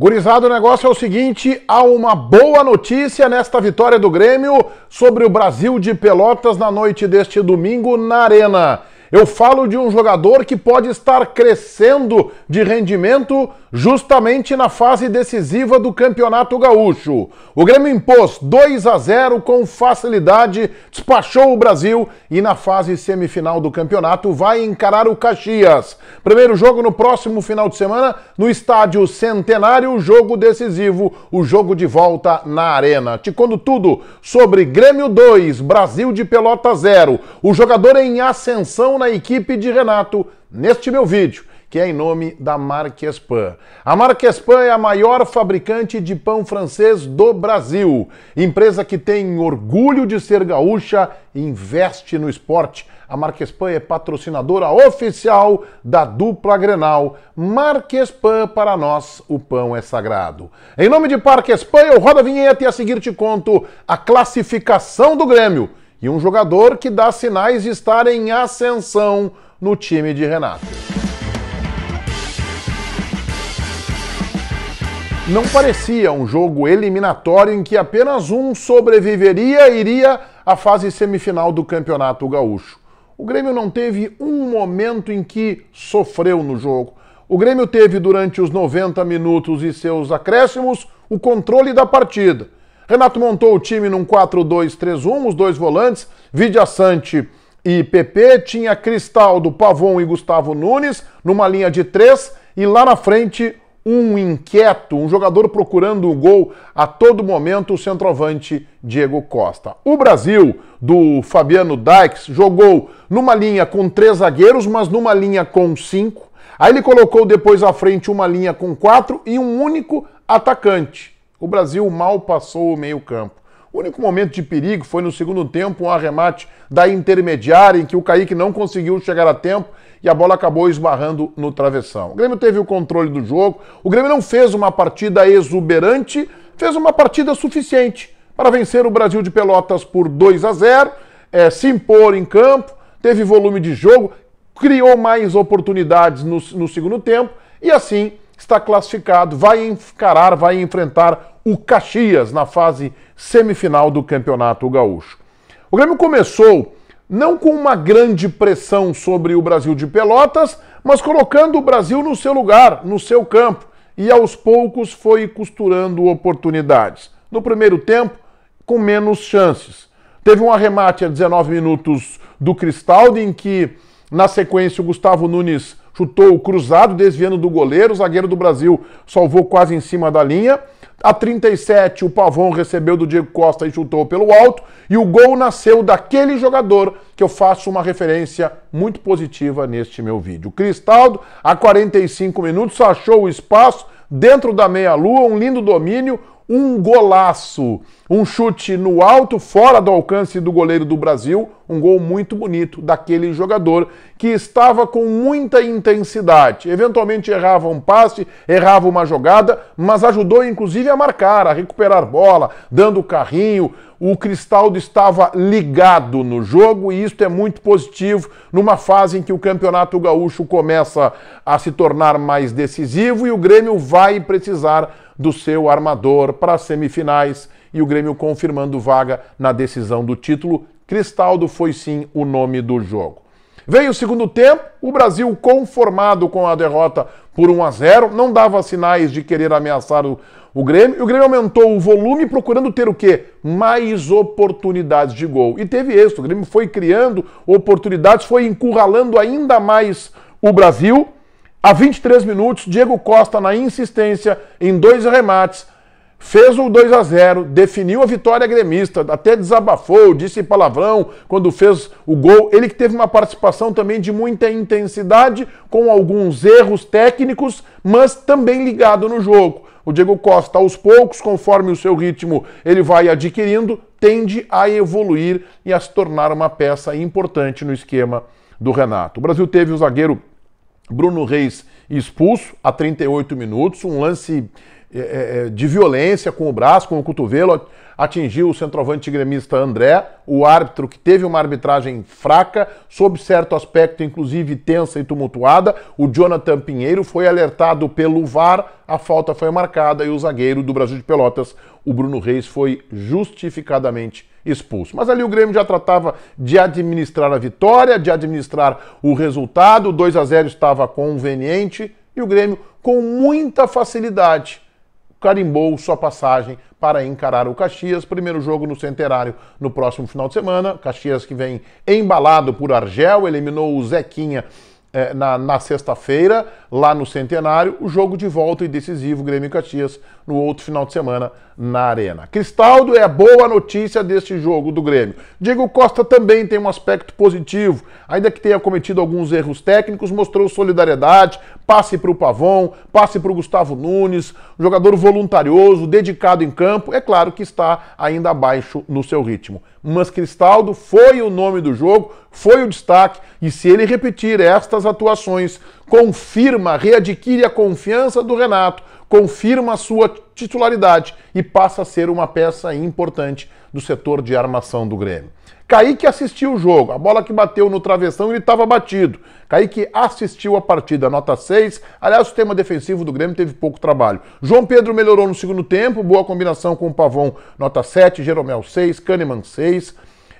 Gurizado, o negócio é o seguinte: há uma boa notícia nesta vitória do Grêmio sobre o Brasil de Pelotas na noite deste domingo na Arena. Eu falo de um jogador que pode estar crescendo de rendimento justamente na fase decisiva do Campeonato Gaúcho. O Grêmio impôs 2 a 0 com facilidade, despachou o Brasil e na fase semifinal do campeonato vai encarar o Caxias. Primeiro jogo no próximo final de semana no estádio Centenário, jogo decisivo, o jogo de volta na Arena. Te conto tudo sobre Grêmio 2, Brasil de Pelota 0, o jogador em ascensão na equipe de Renato neste meu vídeo que é em nome da Marquespan. A Marquespan é a maior fabricante de pão francês do Brasil. Empresa que tem orgulho de ser gaúcha e investe no esporte. A Marquespan é patrocinadora oficial da dupla Grenal. Marquespan, para nós, o pão é sagrado. Em nome de Parquespan, eu rodo a vinheta e a seguir te conto a classificação do Grêmio e um jogador que dá sinais de estar em ascensão no time de Renato. Não parecia um jogo eliminatório em que apenas um sobreviveria e iria à fase semifinal do Campeonato Gaúcho. O Grêmio não teve um momento em que sofreu no jogo. O Grêmio teve durante os 90 minutos e seus acréscimos o controle da partida. Renato montou o time num 4-2-3-1, os dois volantes, Vidia Sante e PP, tinha Cristaldo, Pavon e Gustavo Nunes numa linha de três e lá na frente um inquieto, um jogador procurando o gol a todo momento, o centroavante Diego Costa. O Brasil, do Fabiano Dykes, jogou numa linha com três zagueiros, mas numa linha com cinco. Aí ele colocou depois à frente uma linha com quatro e um único atacante. O Brasil mal passou o meio-campo. O único momento de perigo foi no segundo tempo, um arremate da intermediária em que o Kaique não conseguiu chegar a tempo e a bola acabou esbarrando no travessão. O Grêmio teve o controle do jogo. O Grêmio não fez uma partida exuberante, fez uma partida suficiente para vencer o Brasil de Pelotas por 2 a 0, é, eh, se impor em campo, teve volume de jogo, criou mais oportunidades no, no segundo tempo e assim está classificado, vai encarar, vai enfrentar o Caxias na fase semifinal do Campeonato Gaúcho. O Grêmio começou não com uma grande pressão sobre o Brasil de Pelotas, mas colocando o Brasil no seu lugar, no seu campo, e aos poucos foi costurando oportunidades. No primeiro tempo, com menos chances. Teve um arremate a 19 minutos do Cristaldo, em que, na sequência, o Gustavo Nunes chutou cruzado, desviando do goleiro. O zagueiro do Brasil salvou quase em cima da linha. A 37, o Pavon recebeu do Diego Costa e chutou pelo alto. E o gol nasceu daquele jogador que eu faço uma referência muito positiva neste meu vídeo. Cristaldo, a 45 minutos, achou o espaço dentro da meia-lua, um lindo domínio um golaço, um chute no alto, fora do alcance do goleiro do Brasil, um gol muito bonito daquele jogador que estava com muita intensidade. Eventualmente errava um passe, errava uma jogada, mas ajudou inclusive a marcar, a recuperar bola, dando carrinho. O Cristaldo estava ligado no jogo e isto é muito positivo numa fase em que o Campeonato Gaúcho começa a se tornar mais decisivo e o Grêmio vai precisar do seu armador para as semifinais e o Grêmio confirmando vaga na decisão do título. Cristaldo foi sim o nome do jogo. Veio o segundo tempo, o Brasil conformado com a derrota por 1 a 0, não dava sinais de querer ameaçar o, o Grêmio. E o Grêmio aumentou o volume procurando ter o quê? Mais oportunidades de gol. E teve êxito. O Grêmio foi criando oportunidades, foi encurralando ainda mais o Brasil. A 23 minutos, Diego Costa, na insistência, em dois remates, fez o 2 a 0 definiu a vitória gremista, até desabafou, disse palavrão quando fez o gol. Ele que teve uma participação também de muita intensidade, com alguns erros técnicos, mas também ligado no jogo. O Diego Costa, aos poucos, conforme o seu ritmo ele vai adquirindo, tende a evoluir e a se tornar uma peça importante no esquema do Renato. O Brasil teve o zagueiro Bruno Reis expulso a 38 minutos, um lance é, é, é, de violência com o braço, com o cotovelo, atingiu o centroavante gremista André, o árbitro que teve uma arbitragem fraca, sob certo aspecto, inclusive tensa e tumultuada. O Jonathan Pinheiro foi alertado pelo VAR, a falta foi marcada e o zagueiro do Brasil de Pelotas, o Bruno Reis, foi justificadamente expulso. Mas ali o Grêmio já tratava de administrar a vitória, de administrar o resultado, o 2 a 0 estava conveniente e o Grêmio com muita facilidade carimbou sua passagem para encarar o Caxias. Primeiro jogo no Centenário no próximo final de semana. Caxias que vem embalado por Argel, eliminou o Zequinha eh, na, na sexta-feira lá no Centenário, o jogo de volta e decisivo Grêmio Caxias no outro final de semana na Arena. Cristaldo é a boa notícia deste jogo do Grêmio. Diego Costa também tem um aspecto positivo, ainda que tenha cometido alguns erros técnicos, mostrou solidariedade, passe para o Pavon, passe para o Gustavo Nunes, jogador voluntarioso, dedicado em campo, é claro que está ainda abaixo no seu ritmo. Mas Cristaldo foi o nome do jogo, foi o destaque, e se ele repetir estas atuações, confirma confirma, readquire a confiança do Renato, confirma a sua titularidade e passa a ser uma peça importante do setor de armação do Grêmio. Kaique assistiu o jogo, a bola que bateu no travessão ele estava batido. Kaique assistiu a partida, nota 6. Aliás, o tema defensivo do Grêmio teve pouco trabalho. João Pedro melhorou no segundo tempo, boa combinação com o Pavon, nota 7, Jeromel 6, Kahneman 6.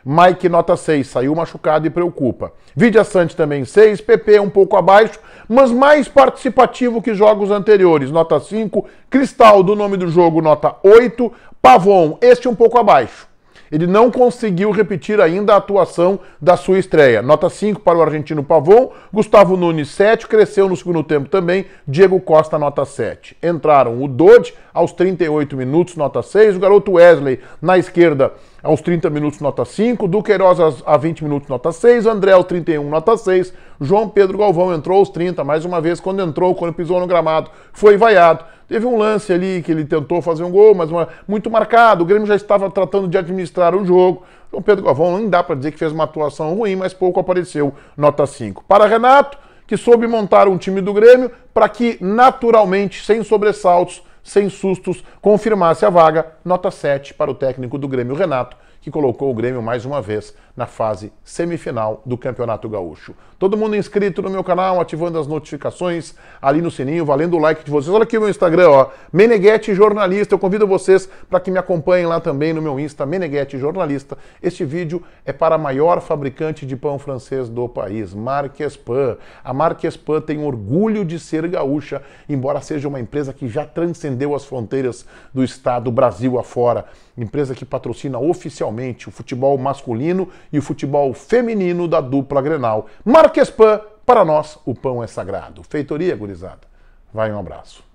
Mike nota 6, saiu machucado e preocupa. Vidia Sante também 6, PP um pouco abaixo, mas mais participativo que jogos anteriores, nota 5. Cristal, do nome do jogo, nota 8. Pavon, este um pouco abaixo. Ele não conseguiu repetir ainda a atuação da sua estreia. Nota 5 para o argentino Pavon, Gustavo Nunes 7, cresceu no segundo tempo também, Diego Costa nota 7. Entraram o Dodge aos 38 minutos, nota 6, o garoto Wesley na esquerda aos é 30 minutos, nota 5. Duqueiroz a 20 minutos, nota 6. André aos 31, nota 6. João Pedro Galvão entrou aos 30. Mais uma vez, quando entrou, quando pisou no gramado, foi vaiado. Teve um lance ali que ele tentou fazer um gol, mas uma, muito marcado. O Grêmio já estava tratando de administrar o jogo. João Pedro Galvão não dá para dizer que fez uma atuação ruim, mas pouco apareceu, nota 5. Para Renato, que soube montar um time do Grêmio para que naturalmente, sem sobressaltos, sem sustos, confirmasse a vaga, nota 7 para o técnico do Grêmio, Renato, que colocou o Grêmio mais uma vez na fase semifinal do Campeonato Gaúcho. Todo mundo inscrito no meu canal, ativando as notificações ali no sininho, valendo o like de vocês. Olha aqui o meu Instagram, ó, Meneghete Jornalista. Eu convido vocês para que me acompanhem lá também no meu Insta, Meneguete Jornalista. Este vídeo é para a maior fabricante de pão francês do país, Marquespan. A Marquespan tem orgulho de ser gaúcha, embora seja uma empresa que já transcendeu as fronteiras do estado Brasil afora. Empresa que patrocina oficialmente especialmente o futebol masculino e o futebol feminino da dupla Grenal. Marques Pan, para nós, o pão é sagrado. Feitoria, gurizada. Vai um abraço.